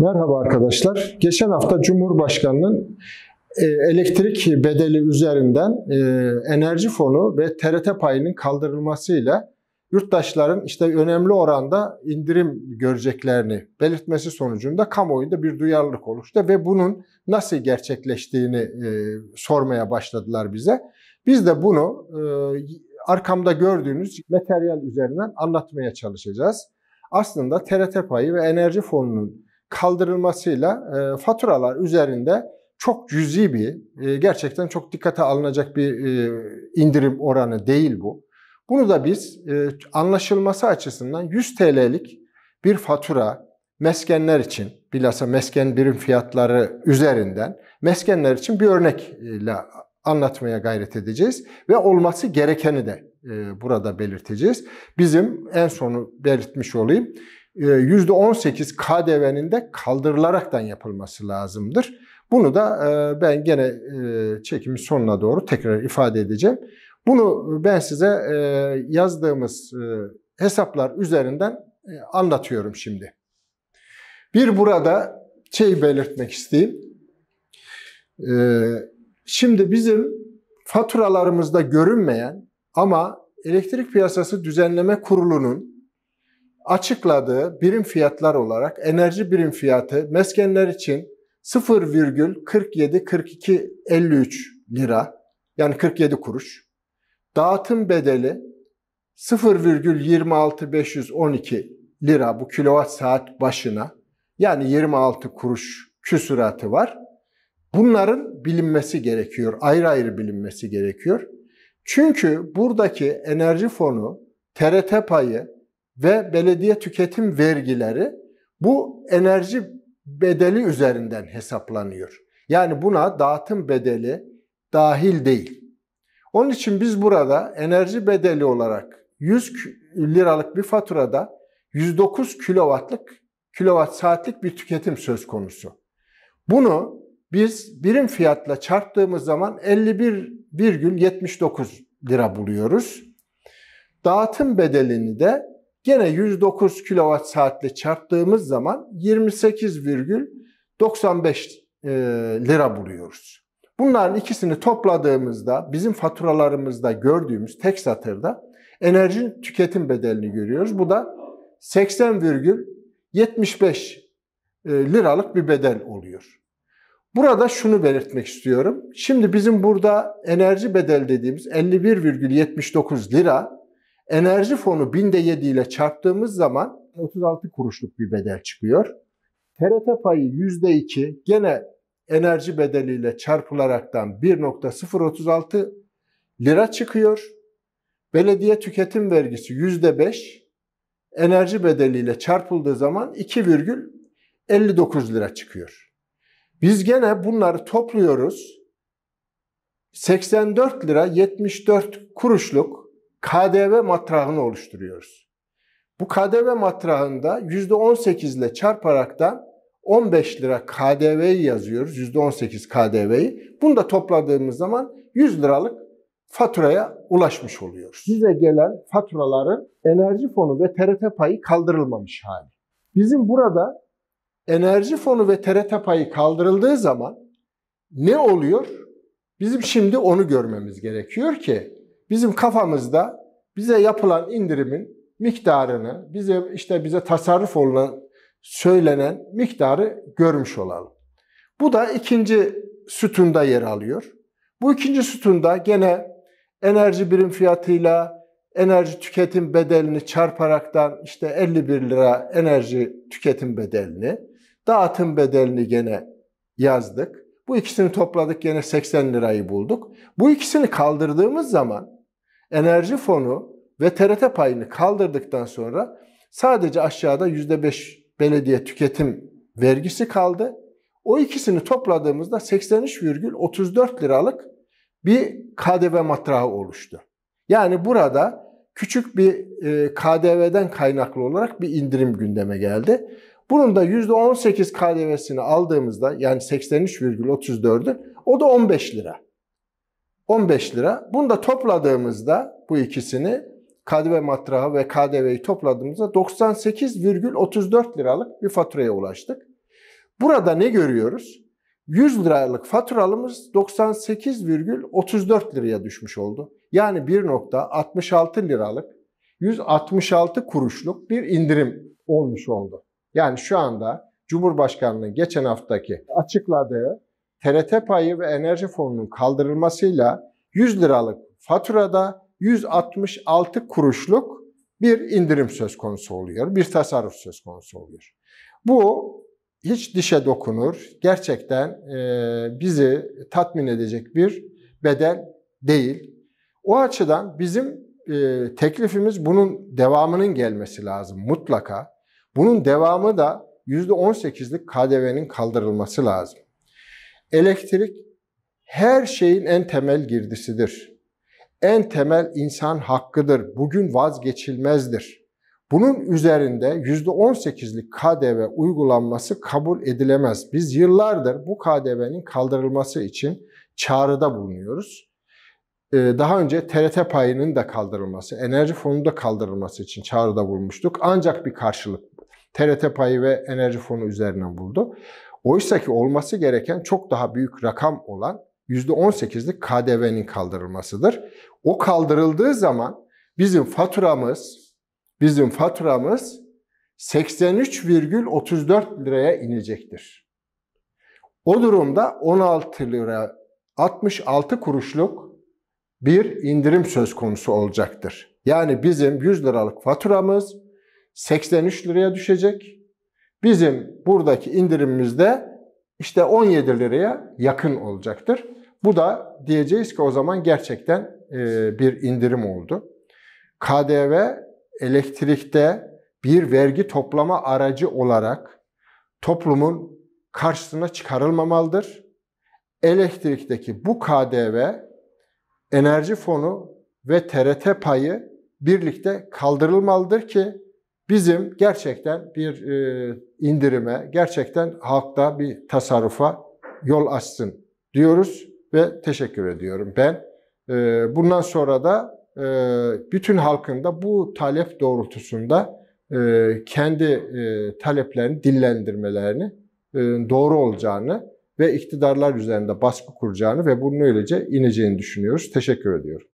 Merhaba arkadaşlar. Geçen hafta Cumhurbaşkanı'nın e, elektrik bedeli üzerinden e, enerji fonu ve TRT payının kaldırılmasıyla yurttaşların işte önemli oranda indirim göreceklerini belirtmesi sonucunda kamuoyunda bir duyarlılık oluştu ve bunun nasıl gerçekleştiğini e, sormaya başladılar bize. Biz de bunu arkamda gördüğünüz materyal üzerinden anlatmaya çalışacağız. Aslında TRT payı ve enerji fonunun kaldırılmasıyla e, faturalar üzerinde çok cüzi bir, e, gerçekten çok dikkate alınacak bir e, indirim oranı değil bu. Bunu da biz e, anlaşılması açısından 100 TL'lik bir fatura meskenler için, bilhassa mesken birim fiyatları üzerinden meskenler için bir örnekle e, anlatmaya gayret edeceğiz ve olması gerekeni de e, burada belirteceğiz. Bizim en sonu belirtmiş olayım. %18 ee, KDV'nin de kaldırılaraktan yapılması lazımdır. Bunu da e, ben gene e, çekimin sonuna doğru tekrar ifade edeceğim. Bunu ben size e, yazdığımız hesaplar üzerinden anlatıyorum şimdi. Bir burada şey belirtmek isteyeyim. Şimdi bizim faturalarımızda görünmeyen ama elektrik piyasası düzenleme kurulunun açıkladığı birim fiyatlar olarak enerji birim fiyatı meskenler için 0,47-42-53 lira yani 47 kuruş. Dağıtım bedeli 0,26512 lira bu kilowatt saat başına yani 26 kuruş küsuratı var. Bunların bilinmesi gerekiyor. Ayrı ayrı bilinmesi gerekiyor. Çünkü buradaki enerji fonu TRT payı ve belediye tüketim vergileri bu enerji bedeli üzerinden hesaplanıyor. Yani buna dağıtım bedeli dahil değil. Onun için biz burada enerji bedeli olarak 100 liralık bir faturada 109 kilowattlık kilowatt saatlik bir tüketim söz konusu. Bunu biz birim fiyatla çarptığımız zaman 51,79 lira buluyoruz. Dağıtım bedelini de Gene 109 kilowatt saatle çarptığımız zaman 28,95 e, lira buluyoruz. Bunların ikisini topladığımızda bizim faturalarımızda gördüğümüz tek satırda enerji tüketim bedelini görüyoruz. Bu da 80,75 e, liralık bir bedel oluyor. Burada şunu belirtmek istiyorum. Şimdi bizim burada enerji bedel dediğimiz 51,79 lira Enerji fonu binde 7 ile çarptığımız zaman 36 kuruşluk bir bedel çıkıyor. TRT payı %2 gene enerji bedeliyle çarpılaraktan 1.036 lira çıkıyor. Belediye tüketim vergisi %5 enerji bedeliyle çarpıldığı zaman 2,59 lira çıkıyor. Biz gene bunları topluyoruz. 84 lira 74 kuruşluk KDV matrahını oluşturuyoruz. Bu KDV matrağında %18 ile çarparak da 15 lira KDV'yi yazıyoruz. %18 KDV'yi. Bunu da topladığımız zaman 100 liralık faturaya ulaşmış oluyoruz. Size gelen faturaların enerji fonu ve TRT payı kaldırılmamış hali. Bizim burada enerji fonu ve TRT payı kaldırıldığı zaman ne oluyor? Bizim şimdi onu görmemiz gerekiyor ki bizim kafamızda bize yapılan indirimin miktarını, bize işte bize tasarruf olan söylenen miktarı görmüş olalım. Bu da ikinci sütunda yer alıyor. Bu ikinci sütunda gene enerji birim fiyatıyla enerji tüketim bedelini çarparaktan işte 51 lira enerji tüketim bedelini, dağıtım bedelini gene yazdık. Bu ikisini topladık gene 80 lirayı bulduk. Bu ikisini kaldırdığımız zaman enerji fonu ve TRT payını kaldırdıktan sonra sadece aşağıda %5 belediye tüketim vergisi kaldı. O ikisini topladığımızda 83,34 liralık bir KDV matrağı oluştu. Yani burada küçük bir e, KDV'den kaynaklı olarak bir indirim gündeme geldi. Bunun da %18 KDV'sini aldığımızda yani 83,34'ü o da 15 lira. 15 lira. Bunu da topladığımızda bu ikisini KDV matrahı ve KDV'yi topladığımızda 98,34 liralık bir faturaya ulaştık. Burada ne görüyoruz? 100 liralık faturalımız 98,34 liraya düşmüş oldu. Yani 1.66 liralık 166 kuruşluk bir indirim olmuş oldu. Yani şu anda Cumhurbaşkanlığı geçen haftaki açıkladığı TRT payı ve enerji fonunun kaldırılmasıyla 100 liralık faturada 166 kuruşluk bir indirim söz konusu oluyor, bir tasarruf söz konusu oluyor. Bu hiç dişe dokunur, gerçekten e, bizi tatmin edecek bir bedel değil. O açıdan bizim e, teklifimiz bunun devamının gelmesi lazım mutlaka. Bunun devamı da %18'lik KDV'nin kaldırılması lazım. Elektrik her şeyin en temel girdisidir. En temel insan hakkıdır. Bugün vazgeçilmezdir. Bunun üzerinde %18'lik KDV uygulanması kabul edilemez. Biz yıllardır bu KDV'nin kaldırılması için çağrıda bulunuyoruz. Ee, daha önce TRT payının da kaldırılması, enerji fonu da kaldırılması için çağrıda bulmuştuk. Ancak bir karşılık TRT payı ve enerji fonu üzerine buldu. Oysa ki olması gereken çok daha büyük rakam olan %18'lik KDV'nin kaldırılmasıdır. O kaldırıldığı zaman bizim faturamız bizim faturamız 83,34 liraya inecektir. O durumda 16 lira 66 kuruşluk bir indirim söz konusu olacaktır. Yani bizim 100 liralık faturamız 83 liraya düşecek bizim buradaki indirimimiz de işte 17 liraya yakın olacaktır. Bu da diyeceğiz ki o zaman gerçekten e, bir indirim oldu. KDV elektrikte bir vergi toplama aracı olarak toplumun karşısına çıkarılmamalıdır. Elektrikteki bu KDV, enerji fonu ve TRT payı birlikte kaldırılmalıdır ki bizim gerçekten bir e, indirime, gerçekten halkta bir tasarrufa yol açsın diyoruz ve teşekkür ediyorum. Ben e, bundan sonra da e, bütün halkın da bu talep doğrultusunda kendi taleplerini dillendirmelerini doğru olacağını ve iktidarlar üzerinde baskı kuracağını ve bunun öylece ineceğini düşünüyoruz. Teşekkür ediyorum.